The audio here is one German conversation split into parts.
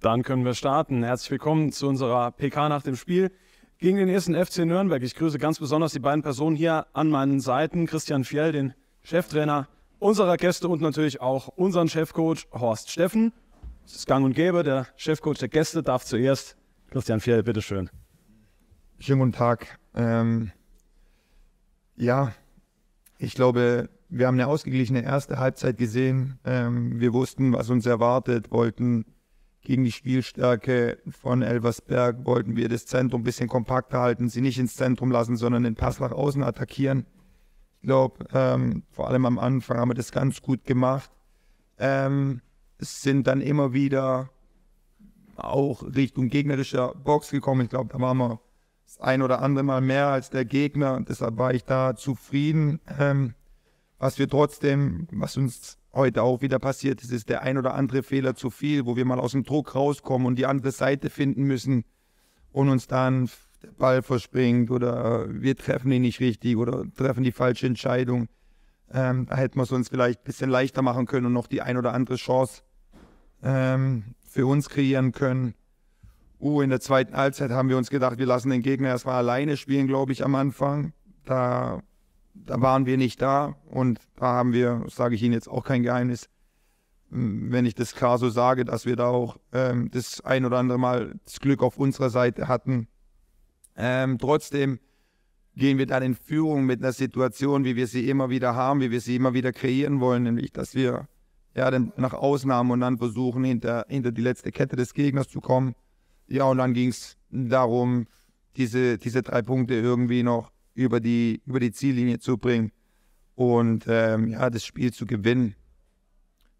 Dann können wir starten. Herzlich willkommen zu unserer PK nach dem Spiel gegen den ersten FC Nürnberg. Ich grüße ganz besonders die beiden Personen hier an meinen Seiten. Christian Fjell, den Cheftrainer unserer Gäste und natürlich auch unseren Chefcoach Horst Steffen. Es ist gang und gäbe, der Chefcoach der Gäste darf zuerst. Christian Fjell, bitteschön. Schönen guten Tag. Ähm, ja, ich glaube, wir haben eine ausgeglichene erste Halbzeit gesehen. Ähm, wir wussten, was uns erwartet, wollten gegen die Spielstärke von Elversberg wollten wir das Zentrum ein bisschen kompakter halten, sie nicht ins Zentrum lassen, sondern den Pass nach außen attackieren. Ich glaube, ähm, vor allem am Anfang haben wir das ganz gut gemacht. Ähm, sind dann immer wieder auch Richtung gegnerischer Box gekommen. Ich glaube, da waren wir das ein oder andere Mal mehr als der Gegner. Deshalb war ich da zufrieden. Ähm, was wir trotzdem, was uns heute auch wieder passiert Es ist der ein oder andere Fehler zu viel, wo wir mal aus dem Druck rauskommen und die andere Seite finden müssen und uns dann der Ball verspringt oder wir treffen ihn nicht richtig oder treffen die falsche Entscheidung. Ähm, da hätten wir es uns vielleicht ein bisschen leichter machen können und noch die ein oder andere Chance ähm, für uns kreieren können. Uh, in der zweiten Halbzeit haben wir uns gedacht, wir lassen den Gegner erstmal alleine spielen, glaube ich, am Anfang. Da da waren wir nicht da und da haben wir, sage ich Ihnen jetzt auch kein Geheimnis, wenn ich das klar so sage, dass wir da auch ähm, das ein oder andere Mal das Glück auf unserer Seite hatten. Ähm, trotzdem gehen wir dann in Führung mit einer Situation, wie wir sie immer wieder haben, wie wir sie immer wieder kreieren wollen, nämlich dass wir ja, dann nach Ausnahmen und dann versuchen, hinter, hinter die letzte Kette des Gegners zu kommen. Ja, und dann ging es darum, diese, diese drei Punkte irgendwie noch über die, über die Ziellinie zu bringen und ähm, ja, das Spiel zu gewinnen.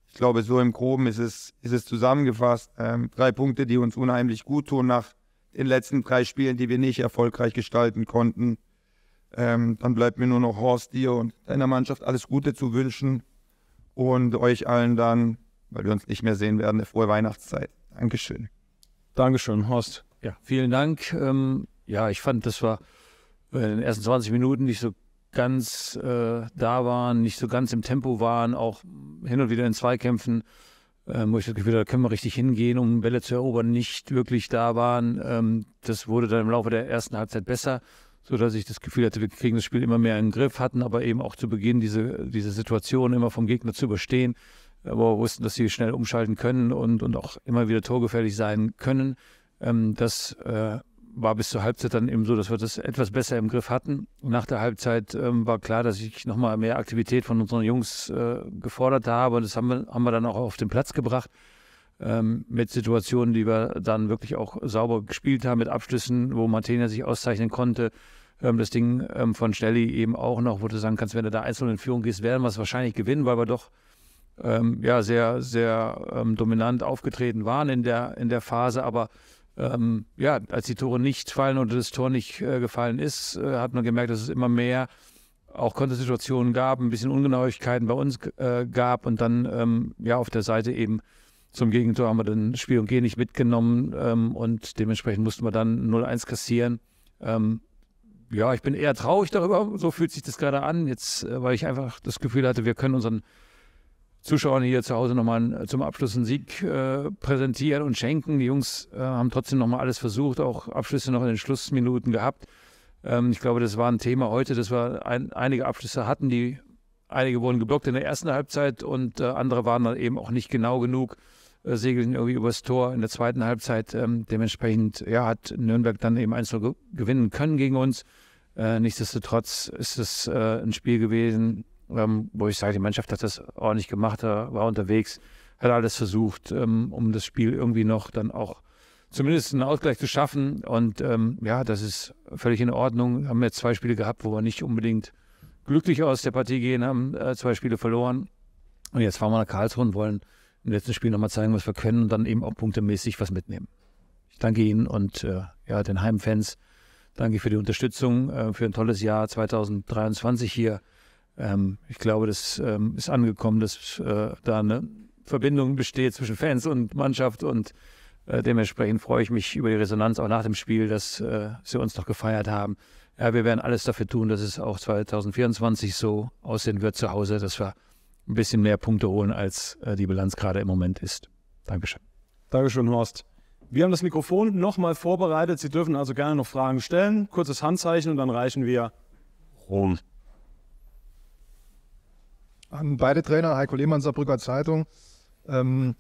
Ich glaube, so im Groben ist es, ist es zusammengefasst. Ähm, drei Punkte, die uns unheimlich gut tun nach den letzten drei Spielen, die wir nicht erfolgreich gestalten konnten. Ähm, dann bleibt mir nur noch Horst, dir und deiner Mannschaft alles Gute zu wünschen und euch allen dann, weil wir uns nicht mehr sehen werden, eine frohe Weihnachtszeit. Dankeschön. Dankeschön, Horst. Ja, vielen Dank. Ähm, ja, ich fand, das war in den ersten 20 Minuten nicht so ganz äh, da waren, nicht so ganz im Tempo waren, auch hin und wieder in Zweikämpfen, ähm, wo ich das Gefühl hatte, da können wir richtig hingehen, um Bälle zu erobern, nicht wirklich da waren. Ähm, das wurde dann im Laufe der ersten Halbzeit besser, sodass ich das Gefühl hatte, wir kriegen das Spiel immer mehr in den Griff, hatten aber eben auch zu Beginn diese, diese Situation immer vom Gegner zu überstehen, äh, wo wir wussten, dass sie schnell umschalten können und, und auch immer wieder torgefährlich sein können. Ähm, das äh, war bis zur Halbzeit dann eben so, dass wir das etwas besser im Griff hatten. Nach der Halbzeit ähm, war klar, dass ich nochmal mehr Aktivität von unseren Jungs äh, gefordert habe. Und das haben wir, haben wir dann auch auf den Platz gebracht. Ähm, mit Situationen, die wir dann wirklich auch sauber gespielt haben, mit Abschlüssen, wo Martina sich auszeichnen konnte. Ähm, das Ding ähm, von Stelli eben auch noch, wo du sagen kannst, wenn du da einzeln in Führung gehst, werden wir es wahrscheinlich gewinnen, weil wir doch ähm, ja, sehr, sehr ähm, dominant aufgetreten waren in der, in der Phase. Aber ähm, ja, als die Tore nicht fallen oder das Tor nicht äh, gefallen ist, äh, hat man gemerkt, dass es immer mehr auch Kontersituationen gab, ein bisschen Ungenauigkeiten bei uns äh, gab und dann ähm, ja auf der Seite eben zum Gegentor haben wir dann Spiel und Geh nicht mitgenommen ähm, und dementsprechend mussten wir dann 0-1 kassieren. Ähm, ja, ich bin eher traurig darüber, so fühlt sich das gerade an, jetzt, äh, weil ich einfach das Gefühl hatte, wir können unseren Zuschauern hier zu Hause nochmal äh, zum Abschluss einen Sieg äh, präsentieren und schenken. Die Jungs äh, haben trotzdem nochmal alles versucht, auch Abschlüsse noch in den Schlussminuten gehabt. Ähm, ich glaube, das war ein Thema heute, dass wir ein, einige Abschlüsse hatten, die einige wurden geblockt in der ersten Halbzeit und äh, andere waren dann eben auch nicht genau genug, äh, segelten irgendwie übers Tor in der zweiten Halbzeit. Ähm, dementsprechend ja, hat Nürnberg dann eben einzeln gewinnen können gegen uns. Äh, nichtsdestotrotz ist es ein Spiel gewesen, ähm, wo ich sage, die Mannschaft hat das ordentlich gemacht, äh, war unterwegs, hat alles versucht, ähm, um das Spiel irgendwie noch dann auch zumindest einen Ausgleich zu schaffen. Und ähm, ja, das ist völlig in Ordnung. Wir haben jetzt zwei Spiele gehabt, wo wir nicht unbedingt glücklich aus der Partie gehen, haben äh, zwei Spiele verloren. Und jetzt fahren wir nach Karlsruhe und wollen im letzten Spiel nochmal zeigen, was wir können und dann eben auch punktemäßig was mitnehmen. Ich danke Ihnen und äh, ja, den Heimfans. Danke für die Unterstützung, äh, für ein tolles Jahr 2023 hier ähm, ich glaube, das ähm, ist angekommen, dass äh, da eine Verbindung besteht zwischen Fans und Mannschaft und äh, dementsprechend freue ich mich über die Resonanz auch nach dem Spiel, dass äh, sie uns noch gefeiert haben. Ja, wir werden alles dafür tun, dass es auch 2024 so aussehen wird zu Hause, dass wir ein bisschen mehr Punkte holen, als äh, die Bilanz gerade im Moment ist. Dankeschön. Dankeschön, Horst. Wir haben das Mikrofon nochmal vorbereitet. Sie dürfen also gerne noch Fragen stellen. Kurzes Handzeichen und dann reichen wir Rum haben beide Trainer, Heiko Lehmann, Saarbrücker Zeitung. Ähm,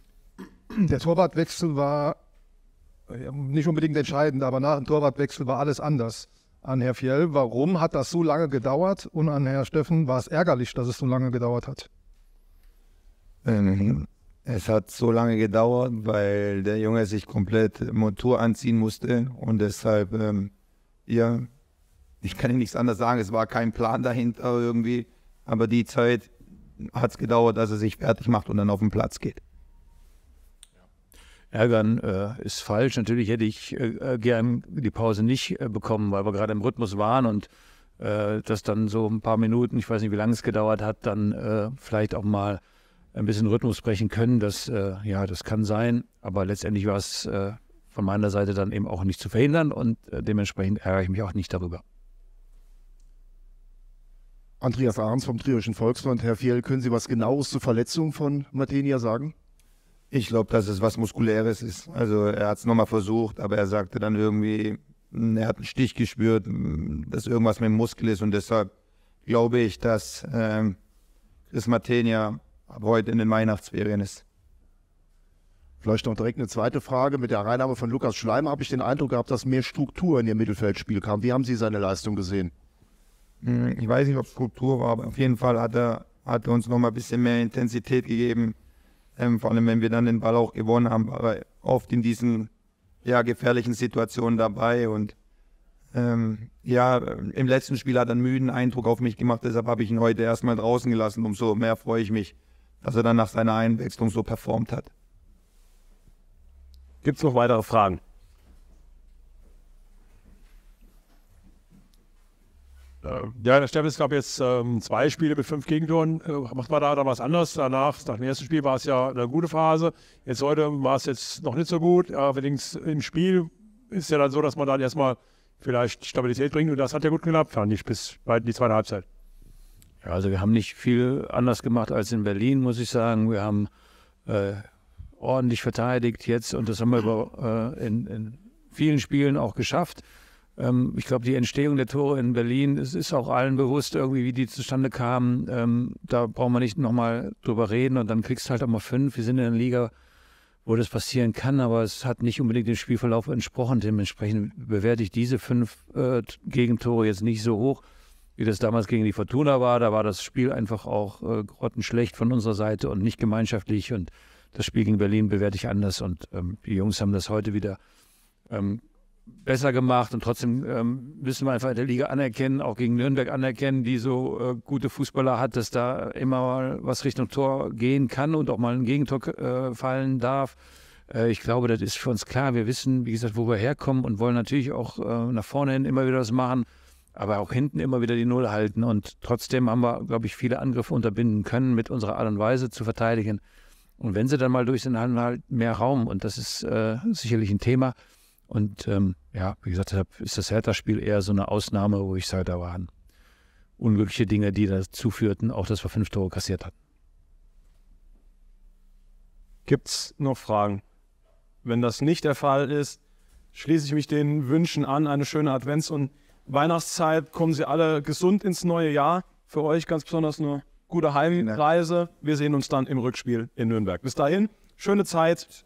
der Torwartwechsel war nicht unbedingt entscheidend, aber nach dem Torwartwechsel war alles anders. An Herr Fjell, warum hat das so lange gedauert? Und an Herr Steffen war es ärgerlich, dass es so lange gedauert hat. Ähm, es hat so lange gedauert, weil der Junge sich komplett Motor anziehen musste und deshalb, ähm, ja, ich kann Ihnen nichts anderes sagen, es war kein Plan dahinter irgendwie, aber die Zeit, hat es gedauert, dass er sich fertig macht und dann auf den Platz geht. Ärgern äh, ist falsch. Natürlich hätte ich äh, äh, gern die Pause nicht äh, bekommen, weil wir gerade im Rhythmus waren und äh, das dann so ein paar Minuten, ich weiß nicht, wie lange es gedauert hat, dann äh, vielleicht auch mal ein bisschen Rhythmus brechen können. Das, äh, ja, das kann sein, aber letztendlich war es äh, von meiner Seite dann eben auch nicht zu verhindern und äh, dementsprechend ärgere ich mich auch nicht darüber. Andreas Ahrens vom Trierischen Volksfreund. Herr Fiel, können Sie was Genaues zur Verletzung von Matenia sagen? Ich glaube, dass es was Muskuläres ist. Also er hat es nochmal versucht, aber er sagte dann irgendwie, hm, er hat einen Stich gespürt, hm, dass irgendwas mit dem Muskel ist und deshalb glaube ich, dass ähm, Chris Matenia ab heute in den Weihnachtsferien ist. Vielleicht noch direkt eine zweite Frage. Mit der Reinnahme von Lukas Schleimer habe ich den Eindruck gehabt, dass mehr Struktur in Ihr Mittelfeldspiel kam. Wie haben Sie seine Leistung gesehen? Hm, ich weiß nicht, ob es Struktur war, aber auf jeden Fall hat er, hat er uns nochmal ein bisschen mehr Intensität gegeben. Ähm, vor allem, wenn wir dann den Ball auch gewonnen haben, war er oft in diesen ja, gefährlichen Situationen dabei. Und ähm, ja, im letzten Spiel hat er einen müden Eindruck auf mich gemacht, deshalb habe ich ihn heute erstmal draußen gelassen. Umso mehr freue ich mich, dass er dann nach seiner Einwechslung so performt hat. Gibt es noch weitere Fragen? Äh, ja, der der es gab jetzt ähm, zwei Spiele mit fünf Gegentoren. Äh, macht man da dann was anders? Danach, nach dem ersten Spiel war es ja eine gute Phase. Jetzt heute war es jetzt noch nicht so gut. Allerdings im Spiel ist es ja dann so, dass man dann erstmal vielleicht Stabilität bringt. Und das hat ja gut geklappt, fand ich, bis in die zweite Halbzeit. Ja, also wir haben nicht viel anders gemacht als in Berlin, muss ich sagen. Wir haben äh, ordentlich verteidigt jetzt und das haben wir äh, in, in vielen Spielen auch geschafft. Ähm, ich glaube, die Entstehung der Tore in Berlin, es ist auch allen bewusst irgendwie, wie die zustande kamen. Ähm, da brauchen wir nicht nochmal drüber reden und dann kriegst du halt auch mal fünf. Wir sind in der Liga, wo das passieren kann, aber es hat nicht unbedingt dem Spielverlauf entsprochen. Dementsprechend bewerte ich diese fünf äh, Gegentore jetzt nicht so hoch, wie das damals gegen die Fortuna war. Da war das Spiel einfach auch äh, grottenschlecht von unserer Seite und nicht gemeinschaftlich und das Spiel gegen Berlin bewerte ich anders und ähm, die Jungs haben das heute wieder ähm, besser gemacht und trotzdem ähm, müssen wir einfach in der Liga anerkennen, auch gegen Nürnberg anerkennen, die so äh, gute Fußballer hat, dass da immer mal was Richtung Tor gehen kann und auch mal ein Gegentor äh, fallen darf. Äh, ich glaube, das ist für uns klar. Wir wissen, wie gesagt, wo wir herkommen und wollen natürlich auch äh, nach vorne hin immer wieder was machen, aber auch hinten immer wieder die Null halten. Und trotzdem haben wir, glaube ich, viele Angriffe unterbinden können mit unserer Art und Weise zu verteidigen. Und wenn sie dann mal durch sind, haben wir halt mehr Raum und das ist äh, sicherlich ein Thema. Und ähm, ja, wie gesagt, ist das Hertha-Spiel eher so eine Ausnahme, wo ich sage, da waren unglückliche Dinge, die dazu führten, auch dass wir fünf Tore kassiert hatten. Gibt es noch Fragen? Wenn das nicht der Fall ist, schließe ich mich den Wünschen an. Eine schöne Advents- und Weihnachtszeit. Kommen Sie alle gesund ins neue Jahr. Für euch ganz besonders eine gute Heimreise. Wir sehen uns dann im Rückspiel in Nürnberg. Bis dahin, schöne Zeit.